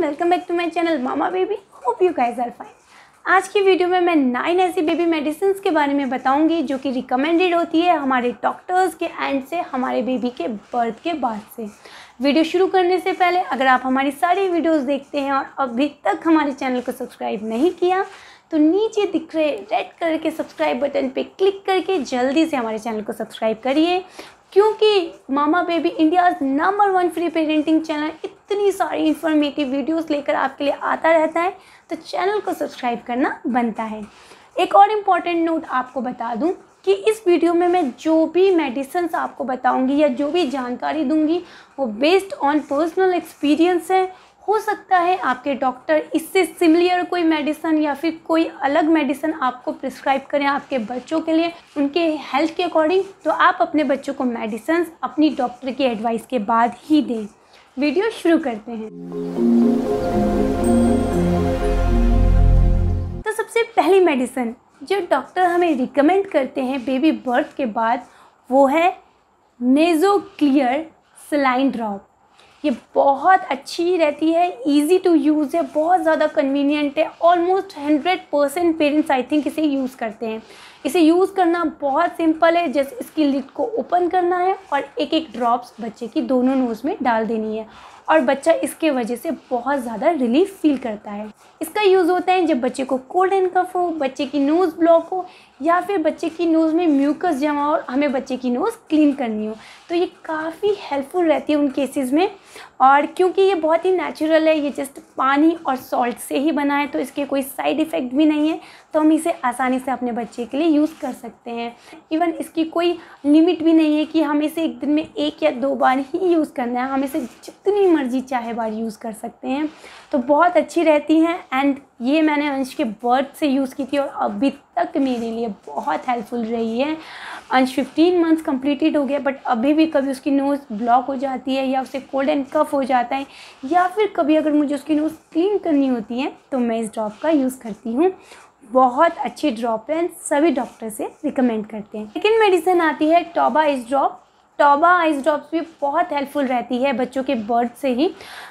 welcome back to my channel Mama Baby hope you guys are fine आज की video में मैं nine ऐसी बेबी मेडिसिन के बारे में बताऊंगी जो कि रिकमेंडेड होती है हमारे डॉक्टर्स के एंड से हमारे बेबी के बर्थ के बाद से वीडियो शुरू करने से पहले अगर आप हमारी सारी वीडियोज़ देखते हैं और अभी तक हमारे चैनल को सब्सक्राइब नहीं किया तो नीचे दिख रहे रेड कलर के सब्सक्राइब बटन पे क्लिक करके जल्दी से हमारे चैनल को सब्सक्राइब करिए क्योंकि Mama Baby India number one free parenting channel इतनी सारी इन्फॉर्मेटिव वीडियोस लेकर आपके लिए आता रहता है तो चैनल को सब्सक्राइब करना बनता है एक और इम्पॉर्टेंट नोट आपको बता दूं कि इस वीडियो में मैं जो भी मेडिसिन आपको बताऊंगी या जो भी जानकारी दूंगी वो बेस्ड ऑन पर्सनल एक्सपीरियंस है हो सकता है आपके डॉक्टर इससे सिमिलियर कोई मेडिसन या फिर कोई अलग मेडिसन आपको प्रिस्क्राइब करें आपके बच्चों के लिए उनके हेल्थ के अकॉर्डिंग तो आप अपने बच्चों को मेडिसन अपनी डॉक्टर की एडवाइस के बाद ही दें वीडियो शुरू करते हैं तो सबसे पहली मेडिसन जो डॉक्टर हमें रिकमेंड करते हैं बेबी बर्थ के बाद वो है नेजो क्लियर सलाइन ड्रॉप ये बहुत अच्छी रहती है इजी टू यूज़ है बहुत ज़्यादा कन्वीनियंट है almost hundred percent parents I think इसे यूज़ करते हैं इसे यूज़ करना बहुत सिंपल है जैसे इसकी लिट को ओपन करना है और एक एक ड्रॉप्स बच्चे की दोनों नोज़ में डाल देनी है और बच्चा इसके वजह से बहुत ज़्यादा रिलीफ फील करता है इसका यूज़ होता है जब बच्चे को कोल्ड एंड कफ हो बच्चे की नोज़ ब्लॉक हो या फिर बच्चे की नोज़ में म्यूकस जमा हो और हमें बच्चे की नोज़ क्लीन करनी हो तो ये काफ़ी हेल्पफुल रहती है उन केसेस में और क्योंकि ये बहुत ही नेचुरल है ये जस्ट पानी और सॉल्ट से ही बना है तो इसके कोई साइड इफ़ेक्ट भी नहीं है तो हम इसे आसानी से अपने बच्चे के लिए यूज़ कर सकते हैं इवन इसकी कोई लिमिट भी नहीं है कि हम इसे एक दिन में एक या दो बार ही यूज़ करना है हम इसे जितनी मर्जी चाहे बार यूज़ कर सकते हैं तो बहुत अच्छी रहती हैं एंड ये मैंने अंश के बर्थ से यूज़ की थी और अभी तक मेरे लिए बहुत हेल्पफुल रही है अंश फिफ्टीन मंथ्स कंप्लीटेड हो गया बट अभी भी कभी उसकी नोज़ ब्लॉक हो जाती है या उसे कोल्ड एंड कफ हो जाता है या फिर कभी अगर मुझे उसकी नोज़ क्लीन करनी होती है तो मैं इस ड्रॉप का यूज़ करती हूँ बहुत अच्छी ड्रॉप है सभी डॉक्टर से रिकमेंड करते हैं सेकेंड मेडिसिन आती है टॉबा आइस ड्रॉप टॉबा आइस ड्रॉप्स भी बहुत हेल्पफुल रहती है बच्चों के बर्थ से ही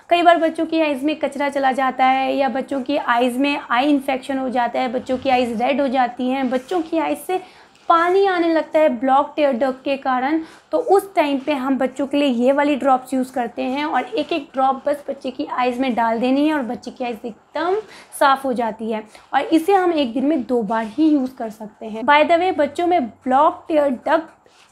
कई बार बच्चों की आइज़ में कचरा चला जाता है या बच्चों की आइज़ में आई इन्फेक्शन हो जाता है बच्चों की आइज़ रेड हो जाती हैं बच्चों की आइज़ से पानी आने लगता है ब्लॉक टेयर डक के कारण तो उस टाइम पे हम बच्चों के लिए ये वाली ड्रॉप्स यूज़ करते हैं और एक एक ड्रॉप बस बच्चे की आइज़ में डाल देनी है और बच्चे की आइज़ एकदम साफ़ हो जाती है और इसे हम एक दिन में दो बार ही यूज़ कर सकते हैं बाय द वे बच्चों में ब्लॉक टेयर डक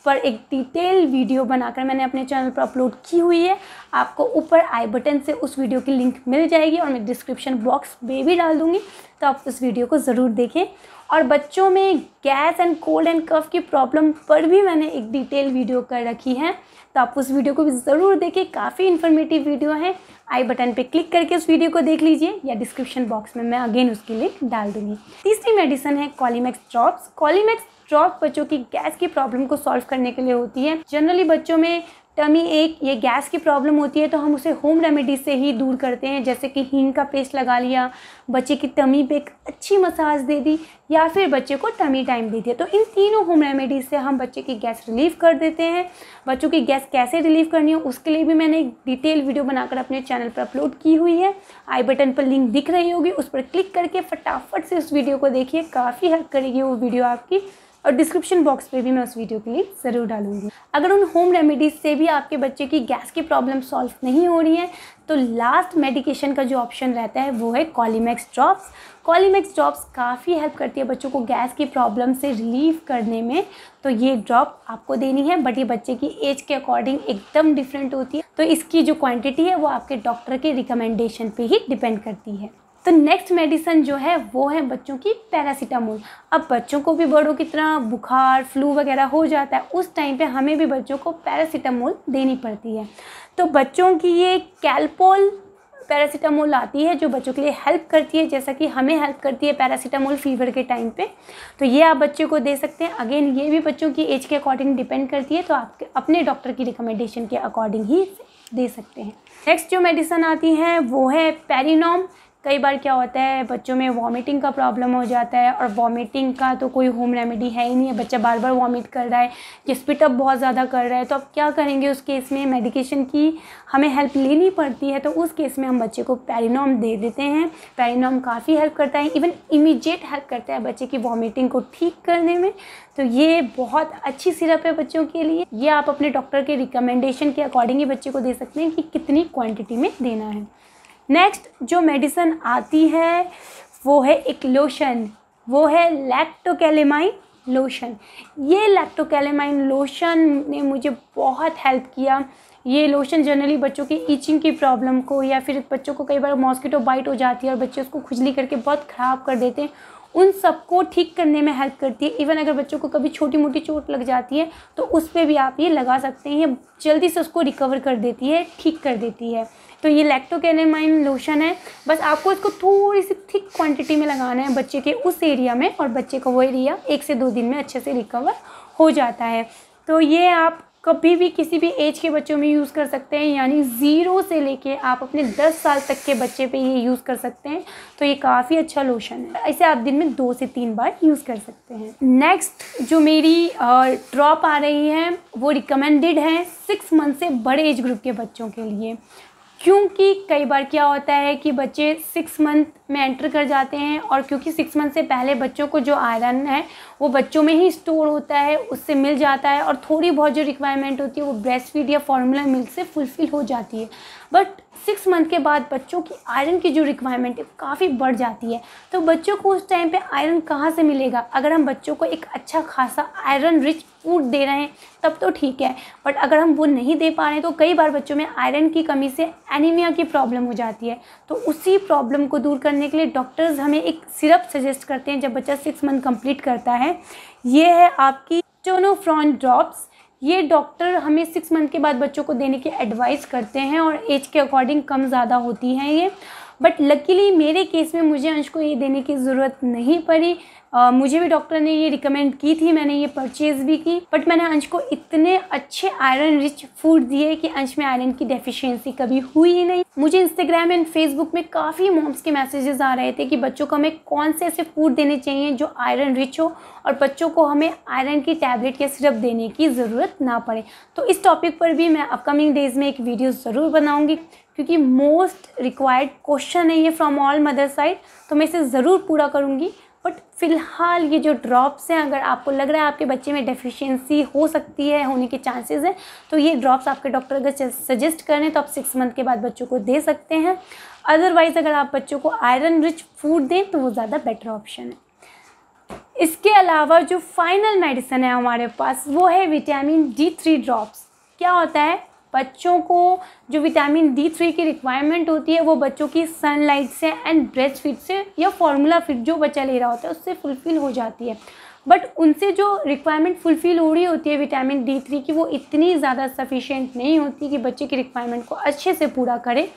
पर एक डिटेल वीडियो बनाकर मैंने अपने चैनल पर अपलोड की हुई है आपको ऊपर आई बटन से उस वीडियो की लिंक मिल जाएगी और मैं डिस्क्रिप्शन बॉक्स में भी डाल दूँगी तो आप उस वीडियो को ज़रूर देखें और बच्चों में gas and cold and cough की प्रॉब्लम पर भी मैंने एक डिटेल वीडियो कर रखी है तो आप उस वीडियो को भी ज़रूर देखिए काफ़ी इन्फॉर्मेटिव वीडियो है आई बटन पे क्लिक करके उस वीडियो को देख लीजिए या डिस्क्रिप्शन बॉक्स में मैं अगेन उसकी लिंक डाल दूंगी तीसरी मेडिसन है कॉलीमैक्स ड्रॉप्स कॉलीमैक्स ड्रॉप बच्चों की गैस की प्रॉब्लम को सॉल्व करने के लिए होती है जनरली बच्चों में टमी एक ये गैस की प्रॉब्लम होती है तो हम उसे होम रेमेडी से ही दूर करते हैं जैसे कि हींग का पेस्ट लगा लिया बच्चे की टमी पे एक अच्छी मसाज दे दी या फिर बच्चे को टमी टाइम दे दिया तो इन तीनों होम रेमेडीज से हम बच्चे की गैस रिलीव कर देते हैं बच्चों की गैस कैसे रिलीव करनी हो उसके लिए भी मैंने एक डिटेल वीडियो बनाकर अपने चैनल पर अपलोड की हुई है आई बटन पर लिंक दिख रही होगी उस पर क्लिक करके फटाफट से उस वीडियो को देखिए काफ़ी हेल्प करेगी वो वीडियो आपकी और डिस्क्रिप्शन बॉक्स पे भी मैं उस वीडियो के लिंक ज़रूर डालूंगी अगर उन होम रेमेडीज़ से भी आपके बच्चे की गैस की प्रॉब्लम सॉल्व नहीं हो रही है तो लास्ट मेडिकेशन का जो ऑप्शन रहता है वो है कॉलीमैक्स ड्रॉप्स कॉलीमैक्स ड्रॉप्स काफ़ी हेल्प करती है बच्चों को गैस की प्रॉब्लम से रिलीव करने में तो ये ड्रॉप आपको देनी है बट ये बच्चे की एज के अकॉर्डिंग एकदम डिफरेंट होती है तो इसकी जो क्वांटिटी है वो आपके डॉक्टर के रिकमेंडेशन पे ही डिपेंड करती है तो नेक्स्ट मेडिसन जो है वो है बच्चों की पैरासीटामोल अब बच्चों को भी बड़ों की तरह बुखार फ्लू वगैरह हो जाता है उस टाइम पे हमें भी बच्चों को पैरासीटामोल देनी पड़ती है तो बच्चों की ये कैल्पोल पैरासीटामोल आती है जो बच्चों के लिए हेल्प करती है जैसा कि हमें हेल्प करती है पैरासीटामोल फीवर के टाइम पे तो ये आप बच्चों को दे सकते हैं अगेन ये भी बच्चों की एज के अकॉर्डिंग डिपेंड करती है तो आप अपने डॉक्टर की रिकमेंडेशन के अकॉर्डिंग ही दे सकते हैं नेक्स्ट जो मेडिसन आती है वो है पेरिनॉम कई बार क्या होता है बच्चों में वॉमिटिंग का प्रॉब्लम हो जाता है और वॉमिटिंग का तो कोई होम रेमेडी है ही नहीं है बच्चा बार बार वॉमिट कर रहा है या स्पिटअप बहुत ज़्यादा कर रहा है तो अब क्या करेंगे उस केस में मेडिकेशन की हमें हेल्प लेनी पड़ती है तो उस केस में हम बच्चे को पैरिनॉम दे देते हैं पैरिनॉम काफ़ी हेल्प करता है इवन इमीजिएट हेल्प करता है बच्चे की वॉमिटिंग को ठीक करने में तो ये बहुत अच्छी सिरप है बच्चों के लिए ये आप अपने डॉक्टर के रिकमेंडेशन के अकॉर्डिंग ही बच्चे को दे सकते हैं कि कितनी क्वांटिटी में देना है नेक्स्ट जो मेडिसन आती है वो है एक लोशन वो है लैक्टोकेलेमाइन लोशन ये लैक्टोकेलेमाइन लोशन ने मुझे बहुत हेल्प किया ये लोशन जनरली बच्चों की ईचिंग की प्रॉब्लम को या फिर बच्चों को कई बार मॉस्किटो बाइट हो जाती है और बच्चे उसको खुजली करके बहुत ख़राब कर देते हैं उन सबको ठीक करने में हेल्प करती है इवन अगर बच्चों को कभी छोटी मोटी चोट लग जाती है तो उस पर भी आप ये लगा सकते हैं जल्दी से उसको रिकवर कर देती है ठीक कर देती है तो ये लैक्टोकेनेमाइन लोशन है बस आपको इसको थोड़ी सी थिक क्वांटिटी में लगाना है बच्चे के उस एरिया में और बच्चे का वो एरिया एक से दो दिन में अच्छे से रिकवर हो जाता है तो ये आप कभी भी किसी भी एज के बच्चों में यूज़ कर सकते हैं यानी ज़ीरो से लेके आप अपने दस साल तक के बच्चे पे ये यूज़ कर सकते हैं तो ये काफ़ी अच्छा लोशन है इसे आप दिन में दो से तीन बार यूज़ कर सकते हैं नेक्स्ट जो मेरी ड्रॉप आ रही है वो रिकमेंडेड है सिक्स मंथ से बड़े एज ग्रुप के बच्चों के लिए क्योंकि कई बार क्या होता है कि बच्चे सिक्स मंथ में एंटर कर जाते हैं और क्योंकि सिक्स मंथ से पहले बच्चों को जो आयरन है वो बच्चों में ही स्टोर होता है उससे मिल जाता है और थोड़ी बहुत जो रिक्वायरमेंट होती है वो ब्रेस्ट फीड या फॉर्मूला मिल्क से फुलफ़िल हो जाती है बट सिक्स मंथ के बाद बच्चों की आयरन की जो रिक्वायरमेंट है काफ़ी बढ़ जाती है तो बच्चों को उस टाइम पे आयरन कहाँ से मिलेगा अगर हम बच्चों को एक अच्छा खासा आयरन रिच फूड दे रहे हैं तब तो ठीक है बट अगर हम वो नहीं दे पा रहे हैं तो कई बार बच्चों में आयरन की कमी से एनीमिया की प्रॉब्लम हो जाती है तो उसी प्रॉब्लम को दूर करने के लिए डॉक्टर्स हमें एक सिरप सजेस्ट करते हैं जब बच्चा सिक्स मंथ कम्प्लीट करता है ये है आपकी चोनोफ्रॉन ड्रॉप्स ये डॉक्टर हमें सिक्स मंथ के बाद बच्चों को देने की एडवाइस करते हैं और एज के अकॉर्डिंग कम ज़्यादा होती हैं ये बट लकीली मेरे केस में मुझे अंश को ये देने की ज़रूरत नहीं पड़ी Uh, मुझे भी डॉक्टर ने ये रिकमेंड की थी मैंने ये परचेज़ भी की बट मैंने अंश को इतने अच्छे आयरन रिच फूड दिए कि अंश में आयरन की डेफिशिएंसी कभी हुई ही नहीं मुझे इंस्टाग्राम एंड फेसबुक में काफ़ी मॉम्स के मैसेजेस आ रहे थे कि बच्चों को हमें कौन से ऐसे फूड देने चाहिए जो आयरन रिच हो और बच्चों को हमें आयरन की टैबलेट या सिरप देने की ज़रूरत ना पड़े तो इस टॉपिक पर भी मैं अपकमिंग डेज़ में एक वीडियो ज़रूर बनाऊँगी क्योंकि मोस्ट रिक्वायर्ड क्वेश्चन है ये फ्रॉम ऑल मदर साइड तो मैं इसे ज़रूर पूरा करूँगी बट फिलहाल ये जो ड्रॉप्स हैं अगर आपको लग रहा है आपके बच्चे में डेफिशिएंसी हो सकती है होने के चांसेस हैं तो ये ड्रॉप्स आपके डॉक्टर अगर सजेस्ट करें तो आप सिक्स मंथ के बाद बच्चों को दे सकते हैं अदरवाइज़ अगर आप बच्चों को आयरन रिच फूड दें तो वो ज़्यादा बेटर ऑप्शन है इसके अलावा जो फाइनल मेडिसन है हमारे पास वो है विटामिन डी थ्री ड्रॉप्स क्या होता है बच्चों को जो विटामिन डी थ्री की रिक्वायरमेंट होती है वो बच्चों की सनलाइट से एंड ब्रेस्ट फीड से या फॉर्मूला फिट जो बच्चा ले रहा होता है उससे फुलफ़िल हो जाती है बट उनसे जो रिक्वायरमेंट फुलफ़िल हो रही होती है विटामिन डी थ्री की वो इतनी ज़्यादा सफिशेंट नहीं होती कि बच्चे की रिक्वायरमेंट को अच्छे से पूरा करें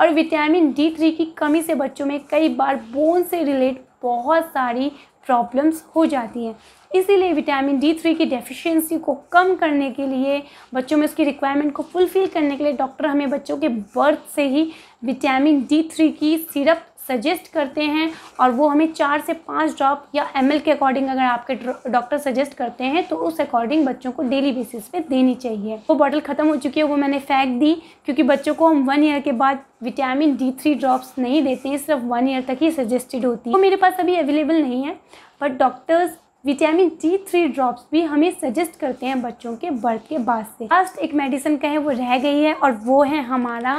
और विटामिन डी थ्री की कमी से बच्चों में कई बार बोन से रिलेट बहुत सारी प्रॉब्लम्स हो जाती हैं इसीलिए विटामिन डी थ्री की डेफिशिएंसी को कम करने के लिए बच्चों में उसकी रिक्वायरमेंट को फुलफ़िल करने के लिए डॉक्टर हमें बच्चों के बर्थ से ही विटामिन डी थ्री की सिरप सजेस्ट करते हैं और वो हमें चार से पाँच ड्रॉप या एम के अकॉर्डिंग अगर आपके डॉक्टर सजेस्ट करते हैं तो उस अकॉर्डिंग बच्चों को डेली बेसिस पे देनी चाहिए वो बॉटल ख़त्म हो चुकी है वो मैंने फेंक दी क्योंकि बच्चों को हम वन ईयर के बाद विटामिन डी थ्री ड्रॉप्स नहीं देते हैं सिर्फ वन ईयर तक ही सजेस्टेड होती है वो मेरे पास अभी अवेलेबल नहीं है but doctors vitamin D three drops भी हमें सजेस्ट करते हैं बच्चों के बर्थ के बाद से लास्ट एक मेडिसिन का है वो रह गई है और वो है हमारा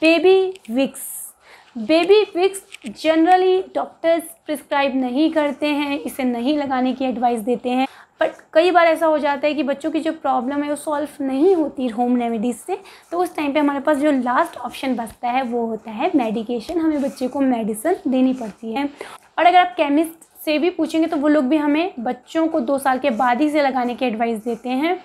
baby Vicks baby Vicks generally doctors prescribe नहीं करते हैं इसे नहीं लगाने की एडवाइस देते हैं बट कई बार ऐसा हो जाता है कि बच्चों की जो प्रॉब्लम है वो सॉल्व नहीं होती होम रेमेडीज़ से तो उस टाइम पे हमारे पास जो लास्ट ऑप्शन बचता है वो होता है मेडिकेशन हमें बच्चे को मेडिसिन देनी पड़ती है और अगर आप केमिस्ट से भी पूछेंगे तो वो लोग भी हमें बच्चों को दो साल के बाद ही से लगाने की एडवाइस देते हैं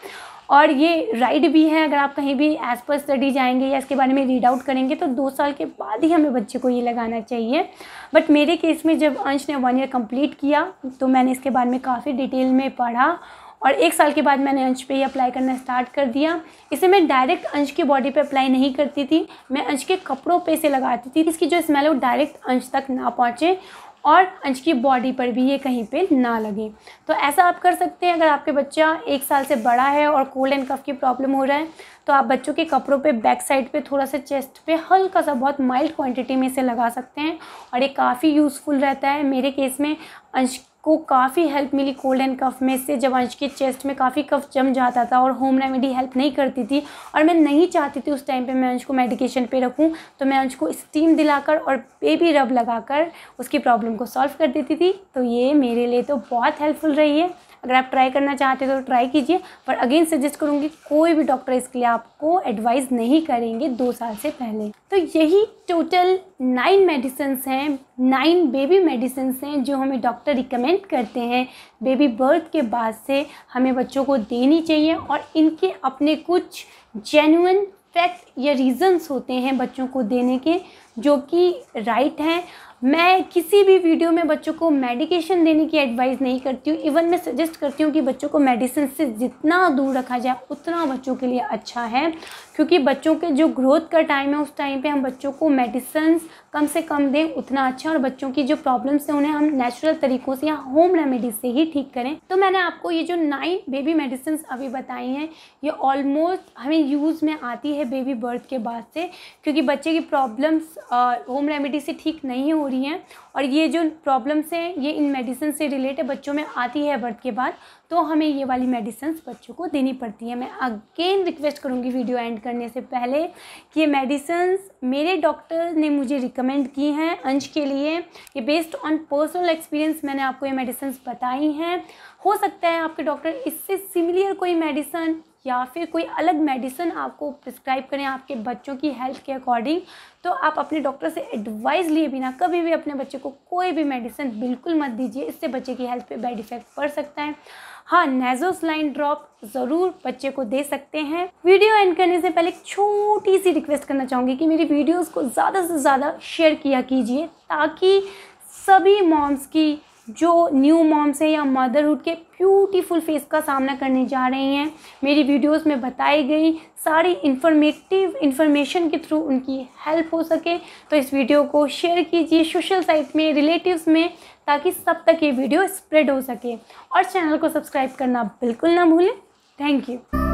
और ये राइड भी है अगर आप कहीं भी एज पर स्टडी जाएंगे या इसके बारे में रीड आउट करेंगे तो दो साल के बाद ही हमें बच्चे को ये लगाना चाहिए बट मेरे केस में जब अंश ने वन ईयर कंप्लीट किया तो मैंने इसके बारे में काफ़ी डिटेल में पढ़ा और एक साल के बाद मैंने अंश पे ही अप्लाई करना स्टार्ट कर दिया इसे मैं डायरेक्ट अंश की बॉडी पे अप्लाई नहीं करती थी मैं अंश के कपड़ों पे से लगाती थी इसकी जो स्मेल है वो डायरेक्ट अंश तक ना पहुँचे और अंश की बॉडी पर भी ये कहीं पे ना लगे तो ऐसा आप कर सकते हैं अगर आपके बच्चा एक साल से बड़ा है और कोल्ड एंड कफ की प्रॉब्लम हो रहा है तो आप बच्चों के कपड़ों पे बैक साइड पे थोड़ा सा चेस्ट पे हल्का सा बहुत माइल्ड क्वांटिटी में इसे लगा सकते हैं और ये काफ़ी यूज़फुल रहता है मेरे केस में अंश को काफ़ी हेल्प मिली कोल्ड एंड कफ में इससे जब अंश की चेस्ट में काफ़ी कफ जम जाता था और होम रेमेडी हेल्प नहीं करती थी और मैं नहीं चाहती थी उस टाइम पे मैं अंश को मेडिकेशन पे रखूं तो मैं अंश को स्टीम दिलाकर और बेबी रब लगाकर उसकी प्रॉब्लम को सॉल्व कर देती थी तो ये मेरे लिए तो बहुत हेल्पफुल रही है अगर आप ट्राई करना चाहते हो तो ट्राई कीजिए पर अगेन सजेस्ट करूँगी कोई भी डॉक्टर इसके लिए आपको एडवाइस नहीं करेंगे दो साल से पहले तो यही टोटल नाइन मेडिसन्स हैं नाइन बेबी मेडिसन्स हैं जो हमें डॉक्टर रिकमेंड करते हैं बेबी बर्थ के बाद से हमें बच्चों को देनी चाहिए और इनके अपने कुछ जेन्यून फैक्ट या रीज़न्स होते हैं बच्चों को देने के जो कि राइट हैं मैं किसी भी वीडियो में बच्चों को मेडिकेशन देने की एडवाइस नहीं करती हूँ इवन मैं सजेस्ट करती हूँ कि बच्चों को मेडिसिन से जितना दूर रखा जाए उतना बच्चों के लिए अच्छा है क्योंकि बच्चों के जो ग्रोथ का टाइम है उस टाइम पे हम बच्चों को मेडिसिन कम से कम दें उतना अच्छा और बच्चों की जो प्रॉब्लम्स हैं उन्हें हम नेचुरल तरीक़ों से या होम रेमेडी से ही ठीक करें तो मैंने आपको ये जो नाइन बेबी मेडिसिन अभी बताई हैं ये ऑलमोस्ट हमें यूज़ में आती है बेबी बर्थ के बाद से क्योंकि बच्चे की प्रॉब्लम्स होम रेमेडी से ठीक नहीं हो रही रही हैं और ये जो प्रॉब्लम्स हैं ये इन मेडिसिन से रिलेटेड बच्चों में आती है बर्थ के बाद तो हमें ये वाली मेडिसिन बच्चों को देनी पड़ती है मैं अगेन रिक्वेस्ट करूँगी वीडियो एंड करने से पहले कि ये मेडिसिन मेरे डॉक्टर ने मुझे रिकमेंड की हैं अंश के लिए ये बेस्ड ऑन पर्सनल एक्सपीरियंस मैंने आपको ये मेडिसिन बताई हैं हो सकता है आपके डॉक्टर इससे सिमिलियर कोई मेडिसन या फिर कोई अलग मेडिसिन आपको प्रिस्क्राइब करें आपके बच्चों की हेल्थ के अकॉर्डिंग तो आप अपने डॉक्टर से एडवाइस लिए बिना कभी भी अपने बच्चे को कोई भी मेडिसिन बिल्कुल मत दीजिए इससे बच्चे की हेल्थ पे बैड इफेक्ट पड़ सकता है हाँ नेजोस लाइन ड्रॉप ज़रूर बच्चे को दे सकते हैं वीडियो एंड करने से पहले एक छोटी सी रिक्वेस्ट करना चाहूँगी कि मेरी वीडियोज़ को ज़्यादा से ज़्यादा शेयर किया कीजिए ताकि सभी मॉम्स की जो न्यू मॉम्स हैं या मदरहुड के ब्यूटीफुल फेस का सामना करने जा रही हैं मेरी वीडियोस में बताई गई सारी इंफॉर्मेटिव इन्फॉर्मेशन के थ्रू उनकी हेल्प हो सके तो इस वीडियो को शेयर कीजिए सोशल साइट में रिलेटिव्स में ताकि सब तक ये वीडियो स्प्रेड हो सके और चैनल को सब्सक्राइब करना बिल्कुल ना भूलें थैंक यू